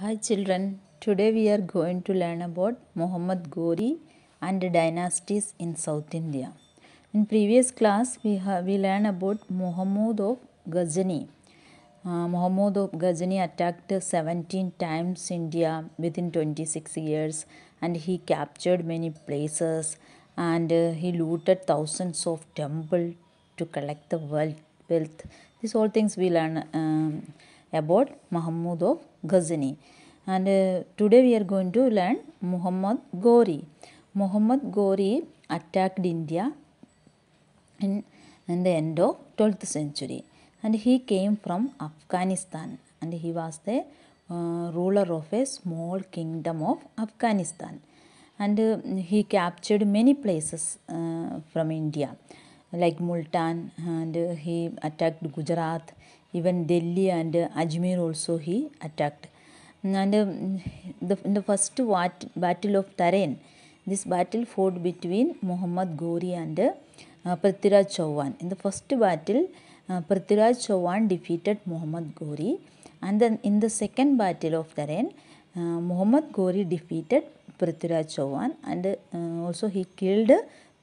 Hi children, today we are going to learn about Muhammad Ghori and dynasties in South India. In previous class we have, we learned about Muhammad of Ghazni. Uh, Muhammad of Ghazni attacked 17 times India within 26 years and he captured many places and uh, he looted thousands of temples to collect the wealth. This all things we learn um, about Muhammad of Ghazni. And uh, today we are going to learn Muhammad Ghori. Muhammad Ghori attacked India in, in the end of 12th century. And he came from Afghanistan and he was the uh, ruler of a small kingdom of Afghanistan. And uh, he captured many places uh, from India like Multan and he attacked Gujarat even Delhi and Ajmer also he attacked and um, the, the first wat, battle of Tarain this battle fought between Muhammad Ghori and uh, Prithviraj Chauhan in the first battle uh, Prithviraj Chauhan defeated Muhammad Ghori and then in the second battle of Tarain uh, Muhammad Ghori defeated Prithviraj Chauhan and uh, also he killed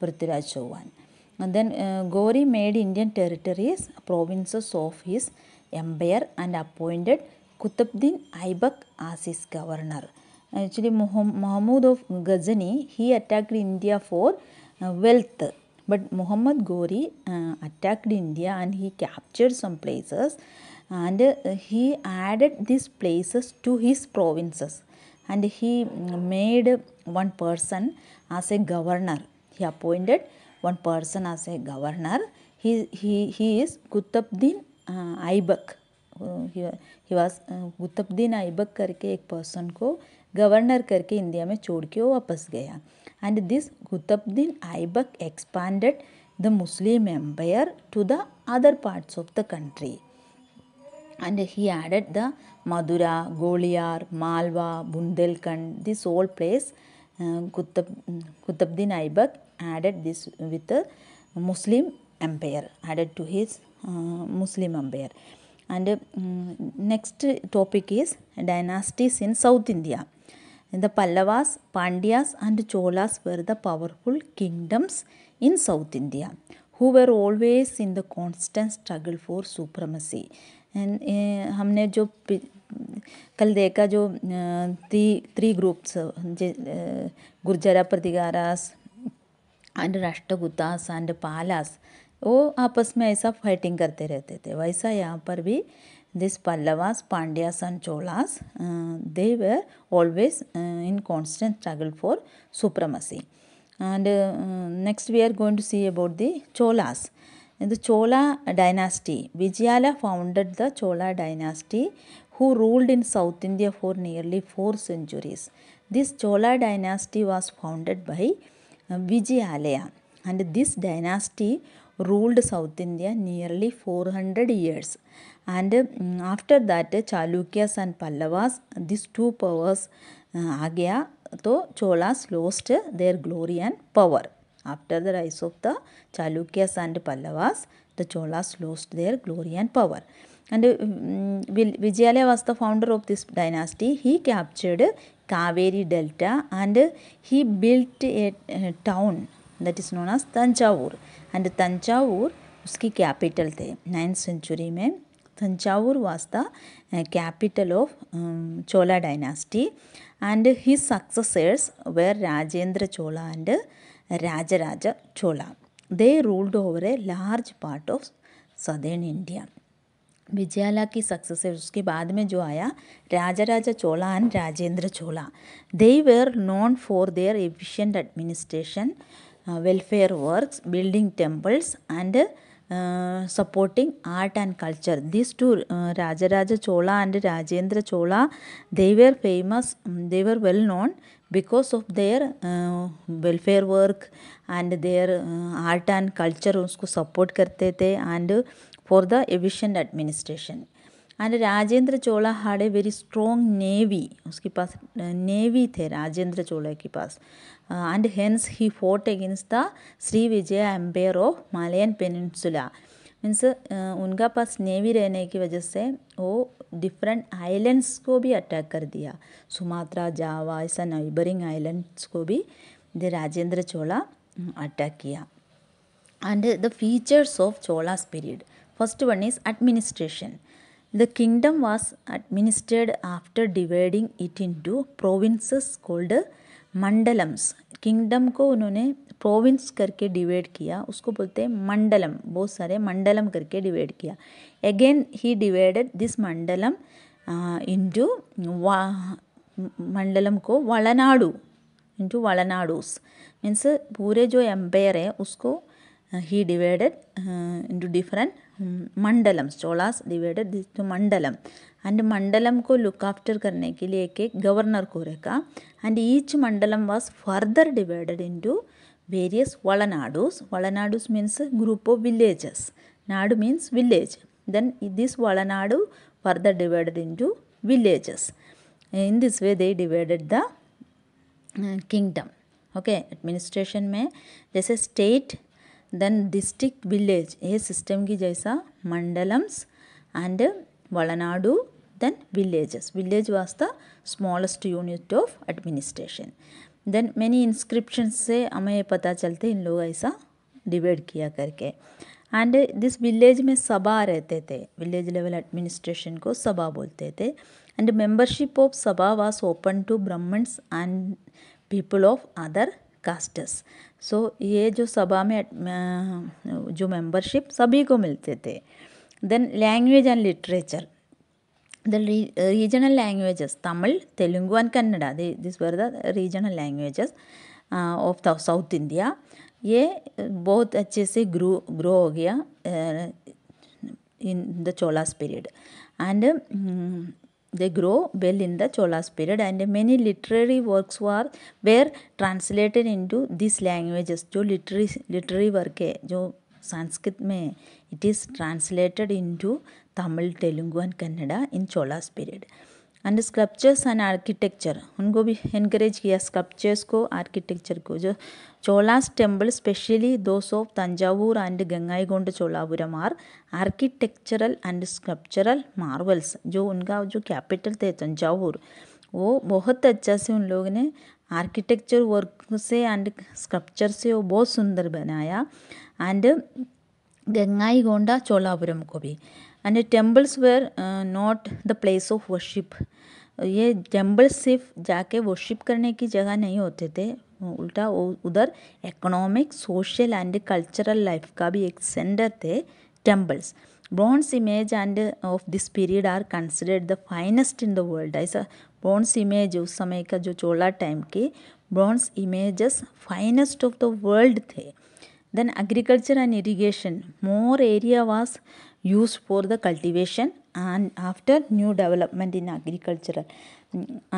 Prithviraj Chauhan and then uh, Gauri made Indian territories provinces of his empire and appointed Kutubdin Aibak as his governor. Actually, Muhammad of Ghazni, he attacked India for uh, wealth. But Muhammad Ghori uh, attacked India and he captured some places and uh, he added these places to his provinces and he mm, made one person as a governor. He appointed one person as a governor. He, he, he is Qutbuddin uh, Aibak. Uh, he, he was Qutbuddin Aibak करके एक person को governor करके India में छोड़ के वो वापस गया And this गुतबद्दीन Aibak expanded the Muslim Empire to the other parts of the country. and he added the Madura, Goliar, Malwa, Bundelkhand, this whole place Qutab, Qutabdin Aibak added this with a Muslim empire, added to his uh, Muslim empire. And uh, next topic is dynasties in South India. The Pallavas, Pandyas and Cholas were the powerful kingdoms in South India who were always in the constant struggle for supremacy. हमने जो कल देखा जो three three groups जे Gurjara Pratiharas and Rashtrakutas and Palas वो आपस में ऐसा फाइटिंग करते रहते थे वैसा यहाँ पर भी this Pallavas Pandyas and Cholas they were always in constant struggle for supremacy and next we are going to see about the Cholas in the Chola dynasty, Vijayala founded the Chola dynasty who ruled in South India for nearly four centuries. This Chola dynasty was founded by Vijayalaya and this dynasty ruled South India nearly 400 years. And after that, Chalukyas and Pallavas, these two powers, Agya, to Cholas lost their glory and power. After the rise of the Chalukyas and Pallavas, the Cholas lost their glory and power. And um, Vijayalaya was the founder of this dynasty. He captured Kaveri Delta and he built a, a town that is known as Tanjavur. And Tanjavur उसकी capital थे ninth century में tanjavur was the uh, capital of um, Chola dynasty and his successors were Rajendra Chola and uh, Rajaraja Chola. They ruled over a large part of southern India. Vijayalaya की success है उसके बाद में जो आया Raja Raja Chola and Rajendra Chola they were known for their efficient administration welfare works, building temples, and uh, supporting art and culture. These two, uh, Rajaraja Chola and Rajendra Chola, they were famous, they were well known because of their uh, welfare work and their uh, art and culture usko support karte the and for the efficient administration and Rajendra Chola had a very strong navy उसके पास navy थे राजेंद्र चोला के पास and hence he fought against the Srivijaya empire of Malayan peninsula means uh, उनका पास navy रहने की वजह से वो डिफरेंट आइलैंड्स को भी अटैक कर दिया सुमात्रा जावा ऐसा नाइबरिंग आइलैंड्स को भी दे राजेंद्र चोला अटैक किया and the features of Cholas period first one is administration the kingdom was administered after dividing it into provinces called province mandalams kingdom को उन्होंने प्रोविंस करके डिवाइड किया उसको बोलते हैं मंडलम बहुत सारे मंडलम करके डिवाइड किया again he divided this mandalam into mandalam को वलनाडु इंटू वलनाडुस मीन्स पूरे जो एम्पायर है उसको he divided into different mandalam Cholas divided this to mandalam and mandalam को लुक आफ्टर करने के लिए एक एक गवर्नर को रखा and each mandalam was further divided into various Valanadus. Valanadus means group of villages nadu means village then this valanadu further divided into villages in this way they divided the kingdom okay administration में जैसे state then district village ये system की जैसा mandalams and valanadu then villages village was the smallest unit of administration then many inscription से हमें पता चलते इन लोग ऐसा डिवाइड किया करके एंड दिस विलेज में सभा रहते थे विलेज लेवल एडमिनिस्ट्रेशन को सभा बोलते थे and membership of sabha was open to Brahmins and people of other castes so ये जो सभा में जो मेंबरशिप सभी को मिलते थे then language and literature the regional languages Tamil Telugu and Kannada they this were the regional languages of the south India ये बहुत अच्छे से ग्रो ग्रो हो गया in the Cholas period and They grow well in the Cholas period and many literary works were, were translated into these languages. So literary literary work jo Sanskrit me it is translated into Tamil, Telugu and Kannada in Cholas period. And sculptures and architecture उनको भी increase किया sculptures को architecture को जो Cholas specially temple specially Thanjavur and Gangai and Cholapuram are architectural and sculptural marvels जो उनका जो capital थे तंजावूर वो बहुत अच्छा से उन लोगों ने आर्किटेक्चर वर्क से एंड स्कल्पचर से वो बहुत सुंदर बनाया एंड गंगाई गोंडा चोलापुरम को भी and temples were not the place of worship ये टेम्पल्स सिर्फ जाके वर्शिप करने की जगह नहीं होते थे उल्टा उधर economic social and cultural life का भी एक सेंटर थे temples bronze image and of this period are considered the finest in the world ऐसा ब्रॉन्स इमेज उस समय का जो चोला टाइम के bronze images finest of the world थे then agriculture and irrigation more area was used for the cultivation and after new development in agriculture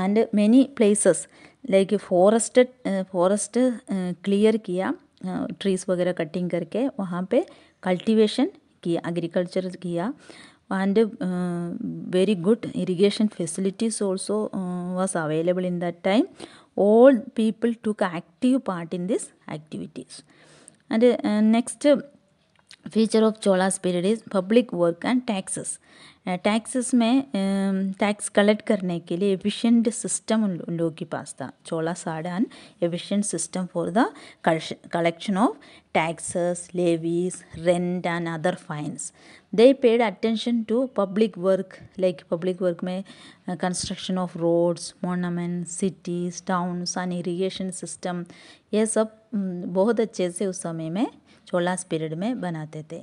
and many places like uh, forest forest uh, clear किया uh, trees वगैरह cutting करके वहाँ पे cultivation किया agriculture किया and uh, very good irrigation facilities also uh, was available in that time all people took active part in these activities and uh, next feature of Chola period is public work and taxes taxes में tax um, collect करने के लिए efficient system उन लोगों के पास था चोला साड and efficient system for the collection of taxes levies rent and other fines they paid attention to public work like public work में construction of roads monument cities towns and irrigation system ये सब बहुत अच्छे से उस समय में Cholas period में बनाते थे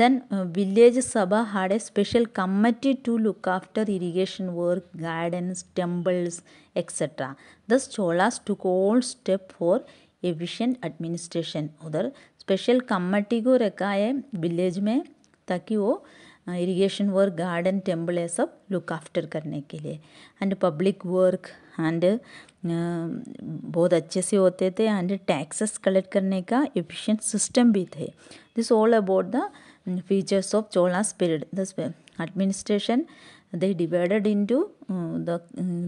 then village sabha had a special committee to look after irrigation work gardens temples etcetera thus Cholas took all step for efficient administration उधर स्पेशल कमेटी को रखा है विलेज में ताकि वो इरिगेशन वर्क गार्डन टेम्पल ये सब लुक आफ्टर करने के लिए एंड पब्लिक वर्क एंड बहुत अच्छे से होते थे एंड टैक्सेस कलेक्ट करने का एफिशिएंट सिस्टम भी थे this all about the features of Cholas period the administration they divided into the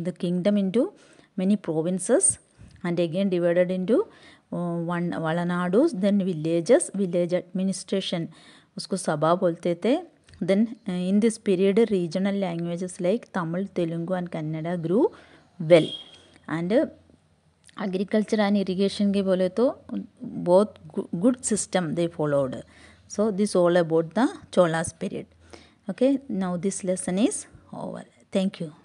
the kingdom into many provinces and again divided into one uh, then villages village administration उसको सभा बोलते थे then in this period regional languages like Tamil Telugu and and grew well well and agriculture and irrigation ke bole to both good system they followed so this all about the cholas period okay now this lesson is over thank you